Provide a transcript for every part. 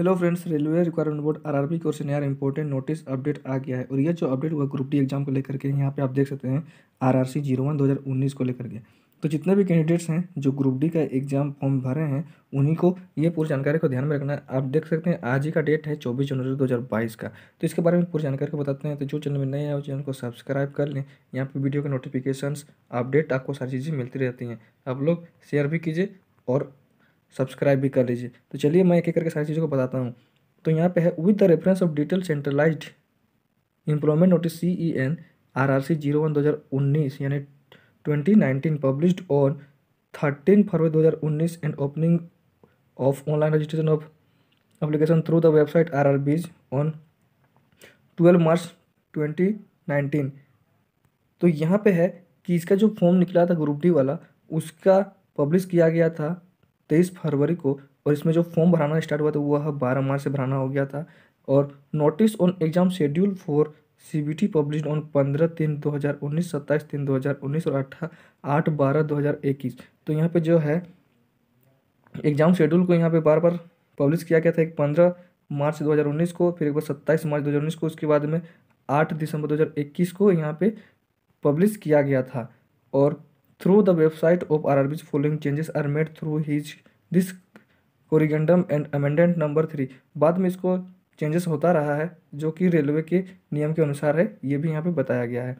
hello friends railway requirement board RRB की ओर से नया इंपॉर्टेंट नोटिस अपडेट आ गया है और ये जो अपडेट हुआ ग्रुप डी एग्जाम को लेकर के यहाँ पे आप देख सकते हैं आरआरसी जीरो वन दो हज़ार उन्नीस को लेकर के तो जितने भी कैंडिडेट्स हैं जो ग्रुप डी का एग्जाम फॉर्म भरे हैं उन्हीं को ये पूरी जानकारी को ध्यान में रखना है आप देख सकते हैं आज ही का डेट है चौबीस जनवरी बाईस का तो इसके बारे में पूरी जानकारी को बताते हैं तो जो चैनल में नए आए वो चैनल को सब्सक्राइब कर लें यहाँ पर वीडियो के नोटिफिकेशन अपडेट आपको सारी चीज़ें मिलती रहती हैं आप लोग शेयर भी कीजिए और सब्सक्राइब भी कर लीजिए तो चलिए मैं एक एक करके सारी चीज़ों को बताता हूँ तो यहाँ पे है with the reference of detail centralised employment notice C E N R R C zero one दो हज़ार उन्नीस यानी twenty nineteen publish on thirteen फरवरी दो हज़ार उन्नीस and opening of online registration of application through the website R R Bs on twelve March twenty nineteen तो यहाँ पे है कि इसका जो फॉर्म निकला था ग्रुप डी वाला उसका पब्लिश किया गया था तेईस फरवरी को और इसमें जो फॉर्म भराना स्टार्ट हुआ था वह बारह मार्च से भराना हो गया था और notice on exam schedule for C B T publish on पंद्रह तीन दो हज़ार उन्नीस सत्ताईस तीन दो हज़ार उन्नीस और अट्ठा आठ बारह दो हज़ार इक्कीस तो यहाँ पे जो है एग्ज़ाम शेड्यूल को यहाँ पे बार बार पब्लिश किया गया था एक पंद्रह मार्च दो हज़ार उन्नीस को फिर एक बार सत्ताईस मार्च दो हज़ार उन्नीस को उसके बाद में आठ दिसंबर दो हज़ार इक्कीस को यहाँ पे पब्लिश किया गया था और Through the website of RRBs, following changes are made through his this corrigendum and amendment number three बाद में इसको चेंजेस होता रहा है जो कि रेलवे के नियम के अनुसार है ये भी यहाँ pe बताया गया है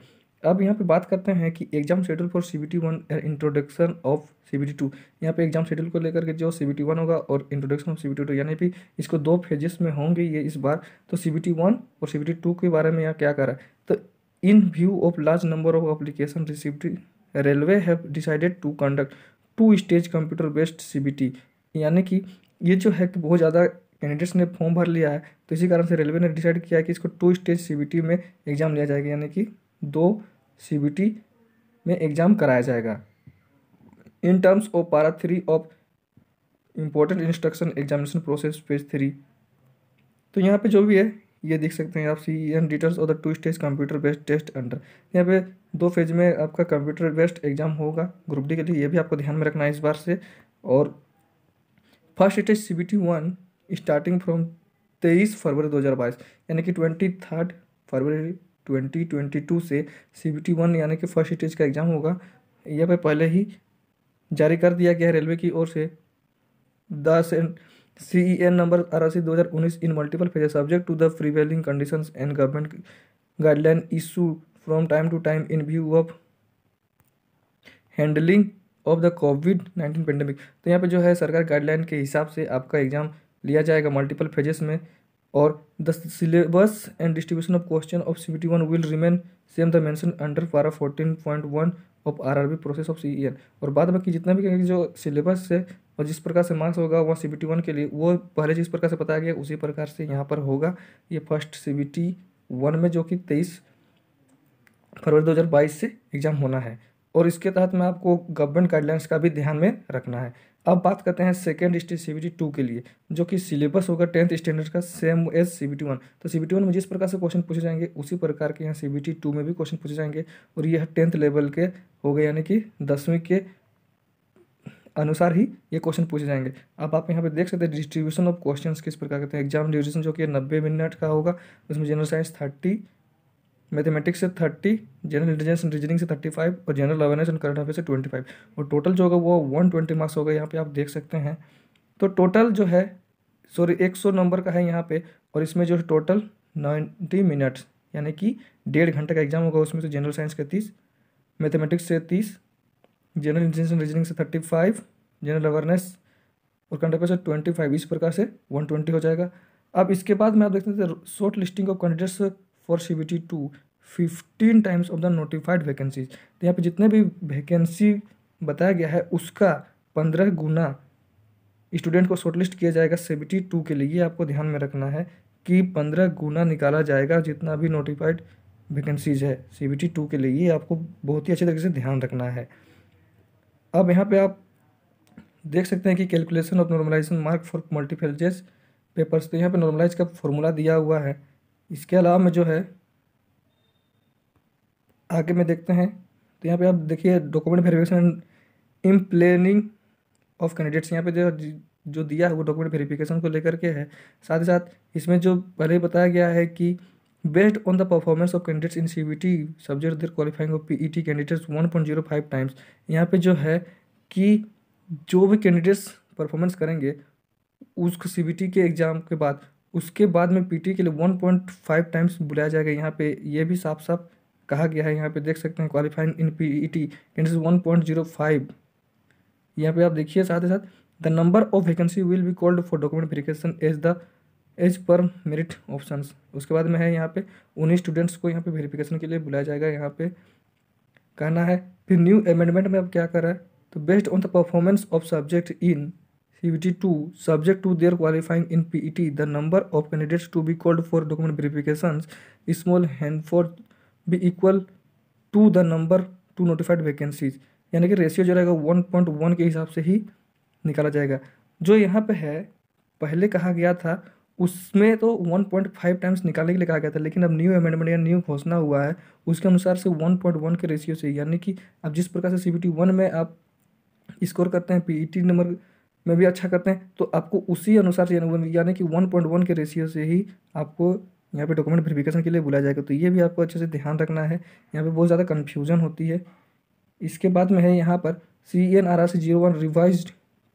अब यहाँ पे बात करते हैं कि exam schedule for C B T one and introduction of C B T two यहाँ पे एग्जाम शेड्यूल को लेकर के जो सी बी टी वन होगा और introduction of C B T two यानी कि इसको दो फेजेस में होंगे ये इस बार तो सी बी टी वन और सी बी टी टू के बारे में यहाँ क्या रहा है तो in view of large number of application receipt railway have decided to conduct two stage computer based C यानी कि ये जो है कि बहुत ज़्यादा कैंडिडेट्स ने फॉर्म भर लिया है तो इसी कारण से रेलवे ने डिसाइड किया कि इसको टू स्टेज सी में एग्ज़ाम लिया जाएगा यानी कि दो सी में एग्ज़ाम कराया जाएगा in terms of para three of important instruction examination process page three तो यहाँ पे जो भी है ये देख सकते हैं आप C N details of the two stage computer based test under यहाँ पे दो फेज में आपका कंप्यूटर बेस्ड एग्जाम होगा ग्रुप डी के लिए ये भी आपको ध्यान में रखना है इस बार से और first stage C B T one starting from तेईस फरवरी दो हज़ार बाईस यानी कि twenty third February twenty twenty two से सी बी टी वन यानी कि फर्स्ट स्टेज का एग्ज़ाम होगा यह पर पहले ही जारी कर दिया गया है रेलवे की ओर से दस N C E N number अरासी दो हज़ार उन्नीस in multiple phases subject to the prevailing conditions and government guideline issue from time to time in view of handling of the covid nineteen pandemic तो यहाँ पे जो है सरकार गाइडलाइन के हिसाब से आपका एग्जाम लिया जाएगा मल्टीपल फेजेस में और the syllabus and distribution of question of C T one will remain same the mention under para fourteen point one of R R B process of C E N और बाद बाकी जितना भी जो syllabus है और जिस प्रकार से मार्क्स होगा वह सी बी टी वन के लिए वो पहले जिस प्रकार से बताया गया उसी प्रकार से यहाँ पर होगा ये first C B T one में जो कि तेईस फरवरी 2022 से एग्ज़ाम होना है और इसके तहत में आपको गवर्नमेंट गाइडलाइंस का भी ध्यान में रखना है अब बात करते हैं second stage C B two के लिए जो कि सिलेबस होगा टेंथ स्टैंडर्ड का same as C B T one तो सी बी टी वन में जिस प्रकार से क्वेश्चन पूछे जाएंगे उसी प्रकार के यहाँ सी बी टी टू में भी क्वेश्चन पूछे जाएंगे और यह टेंथ लेवल के हो गए यानी कि दसवीं के अनुसार ही ये क्वेश्चन पूछे जाएंगे अब आप यहाँ पे देख सकते हैं डिस्ट्रीब्यूशन ऑफ क्वेश्चन किस प्रकार के हैं एग्जाम ड्यूरेशन जो कि नब्बे मिनट का होगा उसमें जनरल साइंस थर्टी मैथमेटिक्स से thirty general intelligence and reasoning से थर्टी फाइव और general awareness and current affair से ट्वेंटी फाइव और टोटल जो होगा वो वन ट्वेंटी मार्क्स होगा यहाँ पे आप देख सकते हैं तो टोटल जो है सॉरी एक सौ नंबर का है यहाँ पे और इसमें जो है टोटल नाइन्टी मिनट्स यानी कि डेढ़ घंटे का एग्जाम होगा उसमें से जनरल साइंस का तीस मैथमेटिक्स से तीस जनरल इंटेलिजेंस एंड रीजनिंग से थर्टी फाइव जनरल अवेयरनेस और करंट अफेयर से ट्वेंटी फाइव इस प्रकार से वन ट्वेंटी हो जाएगा अब इसके बाद में आप देखते हैं short listing of candidates for C B T two fifteen times of the notified vacancies तो यहाँ पे जितने भी वैकेंसी बताया गया है उसका पंद्रह गुना स्टूडेंट को शॉर्टलिस्ट किया जाएगा सेवेंटी टू के लिए आपको ध्यान में रखना है कि पंद्रह गुना निकाला जाएगा जितना भी नोटिफाइड वैकेंसीज है सी टू के लिए आपको बहुत ही अच्छे तरीके से ध्यान रखना है अब यहाँ पे आप देख सकते हैं कि calculation of normalisation mark for multiphases papers तो यहाँ पे नॉर्मलाइज का फॉर्मूला दिया हुआ है इसके अलावा में जो है आगे में देखते हैं तो यहाँ पे आप देखिए document verification in planning of candidates यहाँ पे जो जो दिया है वो डॉक्यूमेंट वेरिफिकेशन को लेकर के है साथ ही साथ इसमें जो पहले बताया गया है कि based on the performance of candidates in C B T subject their qualifying of P E T candidates one point zero five times यहाँ पे जो है कि जो भी कैंडिडेट्स परफॉर्मेंस करेंगे उस सी बी टी के एग्ज़ाम के बाद उसके बाद में पीटी के लिए वन पॉइंट फाइव टाइम्स बुलाया जाएगा यहाँ पे ये भी साफ साफ कहा गया है यहाँ पे देख सकते हैं qualifying in P E T one point zero five यहाँ पर आप देखिए साथ ही साथ the number of vacancy will be called for document verification as the as per merit option उसके बाद में है यहाँ पे उन्हीं स्टूडेंट्स को यहाँ पे वेरिफिकेशन के लिए बुलाया जाएगा यहाँ पे कहना है फिर न्यू अमेंडमेंट में अब क्या कर रहा है तो based on the performance of subject in CBT two subject to their qualifying in PET the number of candidates to be called for document verification small hand for be equal to the number to notified vacancies यानी कि ratio जो रहेगा one point one के हिसाब से ही निकाला जाएगा जो यहाँ पे है पहले कहा गया था उसमें तो वन पॉइंट फाइव टाइम्स निकालने के लिए कहा गया था लेकिन अब न्यू अमेंडमेंट या न्यू घोषणा हुआ है उसके अनुसार से वन पॉइंट वन के रेशियो से यानी कि अब जिस प्रकार से सी बी टी वन में आप स्कोर करते हैं पी ई टी नंबर में भी अच्छा करते हैं तो आपको उसी अनुसार से यानी कि वन पॉइंट वन के रेशियो से ही आपको यहाँ पे डॉक्यूमेंट वेरिफिकेशन के लिए बुलाया जाएगा तो ये भी आपको अच्छे से ध्यान रखना है यहाँ पे बहुत ज़्यादा कन्फ्यूजन होती है इसके बाद में है यहाँ पर C N R R C zero one revise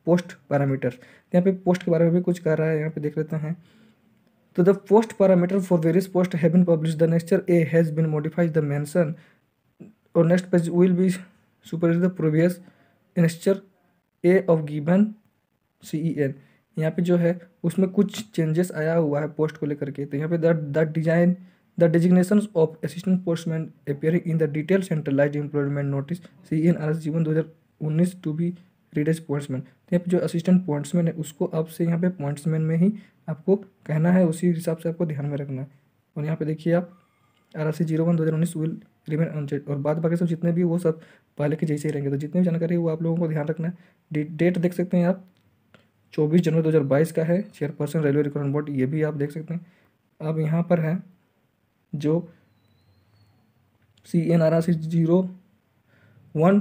post parameter यहाँ पे पोस्ट के बारे में भी कुछ कर रहा है यहाँ पे देख लेते हैं तो the post parameter for various post have been publish the annexure A has been modifies the mention और next page will be super the previous annexure A of given C E N यहाँ पे जो है उसमें कुछ changes आया हुआ है पोस्ट को लेकर के तो यहाँ पे the the design the designation of assistant postman appearing in the detail centralise employment notice C N R S जीवन दो हज़ार उन्नीस to be read as pointsman तो यहाँ पे जो असिस्टेंट पॉइंट्समैन है उसको आपसे यहाँ पे पॉइंट्समैन में ही आपको कहना है उसी हिसाब से आपको ध्यान में रखना है और यहाँ पे देखिए आप R R C zero one दो हज़ार उन्नीस विल रिमेन अनचेड और बाद बाकी सब जितने भी वो सब पहले के जैसे ही रहेंगे तो जितने भी जानकारी है वो आप लोगों को ध्यान रखना है डेट देख सकते हैं आप 24 जनवरी 2022 का है चेयरपर्सन रेलवे रिक्रूटमेंट बोर्ड ये भी आप देख सकते हैं अब यहाँ पर है जो C N R R C zero one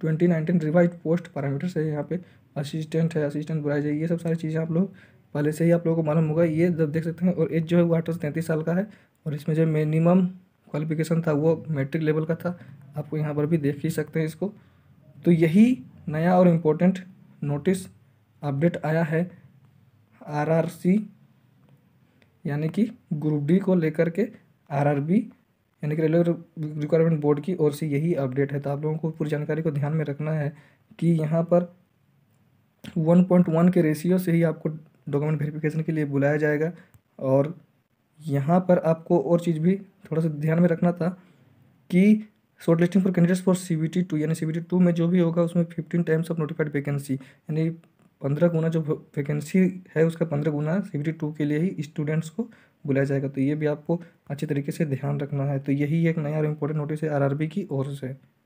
twenty nineteen revise post parameters है यहाँ पे असिस्टेंट है असिस्टेंट बुराइज है ये सब सारी चीज़ें आप लोग पहले से ही आप लोगों को मालूम होगा ये जब देख सकते हैं और एज जो है वो अठारह तैंतीस साल का है और इसमें जो मिनिमम क्वालिफिकेशन था वो मेट्रिक लेवल का था आपको यहाँ पर भी देख ही सकते हैं इसको तो यही नया और इम्पोर्टेंट नोटिस अपडेट आया है आरआरसी यानी कि ग्रुप डी को लेकर के आरआरबी यानी कि रेलवे रिक्वायरमेंट बोर्ड की ओर से यही अपडेट है तो आप लोगों को पूरी जानकारी को ध्यान में रखना है कि यहाँ पर 1.1 के रेशियो से ही आपको डॉक्यूमेंट वेरिफिकेशन के लिए बुलाया जाएगा और यहाँ पर आपको और चीज़ भी थोड़ा सा ध्यान में रखना था कि short listing for candidates for C B T two यानी सी बी टी टू में जो भी होगा उसमें fifteen times of notified vacancy यानी पंद्रह गुना जो वैकेंसी है उसका पंद्रह गुना सीबीटी टू के लिए ही स्टूडेंट्स को बुलाया जाएगा तो ये भी आपको अच्छे तरीके से ध्यान रखना है तो यही एक नया और इम्पोर्टेंट नोटिस है आरआरबी की ओर से